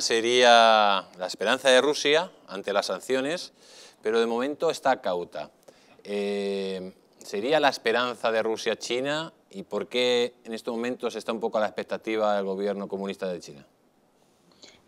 sería la esperanza de Rusia ante las sanciones, pero de momento está cauta. Eh, ¿Sería la esperanza de Rusia-China y por qué en estos momentos está un poco a la expectativa del gobierno comunista de China?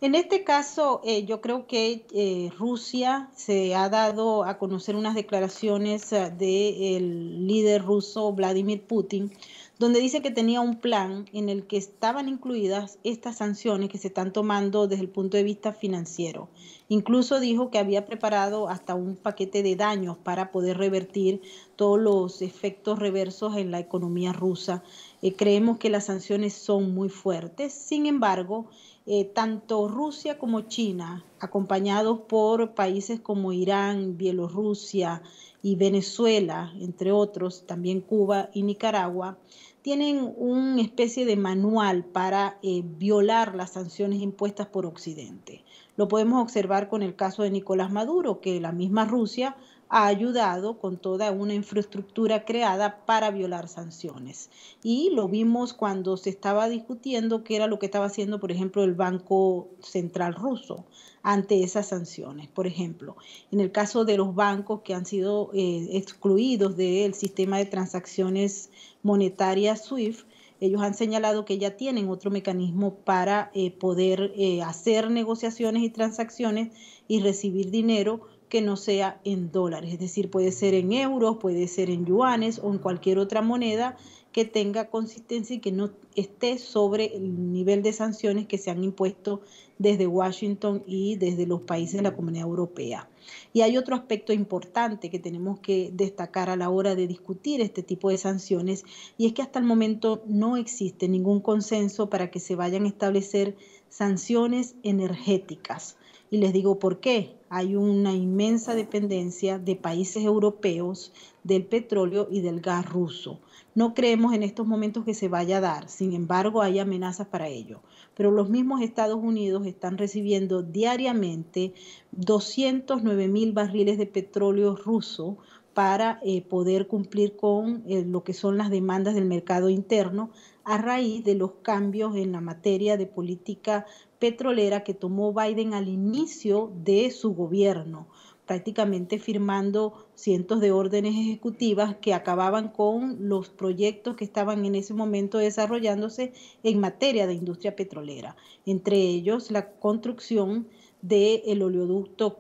En este caso, eh, yo creo que eh, Rusia se ha dado a conocer unas declaraciones del líder ruso Vladimir Putin donde dice que tenía un plan en el que estaban incluidas estas sanciones que se están tomando desde el punto de vista financiero. Incluso dijo que había preparado hasta un paquete de daños para poder revertir todos los efectos reversos en la economía rusa. Eh, creemos que las sanciones son muy fuertes. Sin embargo, eh, tanto Rusia como China acompañados por países como Irán, Bielorrusia y Venezuela, entre otros, también Cuba y Nicaragua, tienen una especie de manual para eh, violar las sanciones impuestas por Occidente. Lo podemos observar con el caso de Nicolás Maduro, que la misma Rusia ha ayudado con toda una infraestructura creada para violar sanciones. Y lo vimos cuando se estaba discutiendo qué era lo que estaba haciendo, por ejemplo, el Banco Central ruso ante esas sanciones. Por ejemplo, en el caso de los bancos que han sido eh, excluidos del sistema de transacciones monetarias SWIFT, ellos han señalado que ya tienen otro mecanismo para eh, poder eh, hacer negociaciones y transacciones y recibir dinero que no sea en dólares, es decir, puede ser en euros, puede ser en yuanes o en cualquier otra moneda que tenga consistencia y que no esté sobre el nivel de sanciones que se han impuesto desde Washington y desde los países de la Comunidad Europea. Y hay otro aspecto importante que tenemos que destacar a la hora de discutir este tipo de sanciones y es que hasta el momento no existe ningún consenso para que se vayan a establecer sanciones energéticas y les digo por qué. Hay una inmensa dependencia de países europeos del petróleo y del gas ruso. No creemos en estos momentos que se vaya a dar, sin embargo hay amenazas para ello. Pero los mismos Estados Unidos están recibiendo diariamente 209 mil barriles de petróleo ruso para eh, poder cumplir con eh, lo que son las demandas del mercado interno a raíz de los cambios en la materia de política petrolera que tomó Biden al inicio de su gobierno, prácticamente firmando cientos de órdenes ejecutivas que acababan con los proyectos que estaban en ese momento desarrollándose en materia de industria petrolera, entre ellos la construcción del oleoducto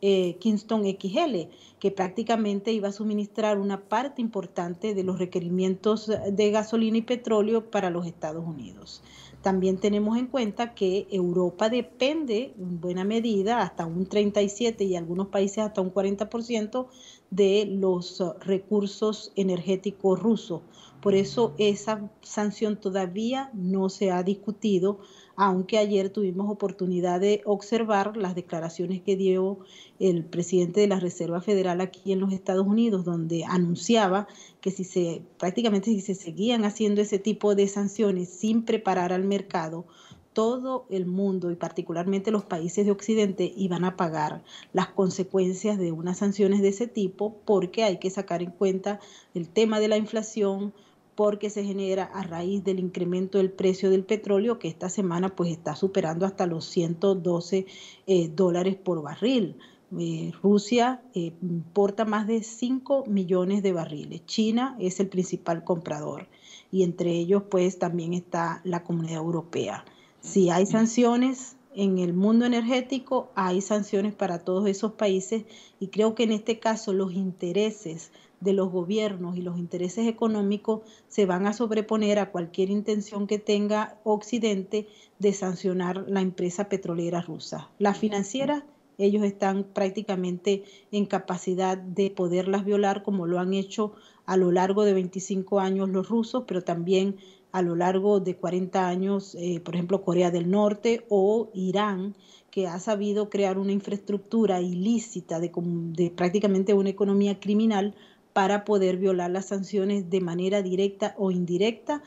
eh, Kingston XL, que prácticamente iba a suministrar una parte importante de los requerimientos de gasolina y petróleo para los Estados Unidos. También tenemos en cuenta que Europa depende en buena medida, hasta un 37 y algunos países hasta un 40% de los eh, recursos energéticos rusos. Por eso esa sanción todavía no se ha discutido, aunque ayer tuvimos oportunidad de observar las declaraciones que dio el presidente de la Reserva Federal aquí en los Estados Unidos, donde anunciaba que si se prácticamente si se seguían haciendo ese tipo de sanciones sin preparar al mercado, todo el mundo y particularmente los países de Occidente iban a pagar las consecuencias de unas sanciones de ese tipo porque hay que sacar en cuenta el tema de la inflación porque se genera a raíz del incremento del precio del petróleo que esta semana pues está superando hasta los 112 eh, dólares por barril. Eh, Rusia eh, importa más de 5 millones de barriles. China es el principal comprador y entre ellos pues también está la comunidad europea. Si hay sanciones en el mundo energético, hay sanciones para todos esos países y creo que en este caso los intereses de los gobiernos y los intereses económicos se van a sobreponer a cualquier intención que tenga Occidente de sancionar la empresa petrolera rusa. Las financieras, ellos están prácticamente en capacidad de poderlas violar como lo han hecho a lo largo de 25 años los rusos, pero también a lo largo de 40 años, eh, por ejemplo, Corea del Norte o Irán, que ha sabido crear una infraestructura ilícita de, de prácticamente una economía criminal para poder violar las sanciones de manera directa o indirecta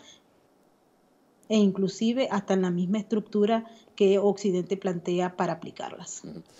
e inclusive hasta en la misma estructura que Occidente plantea para aplicarlas. Mm.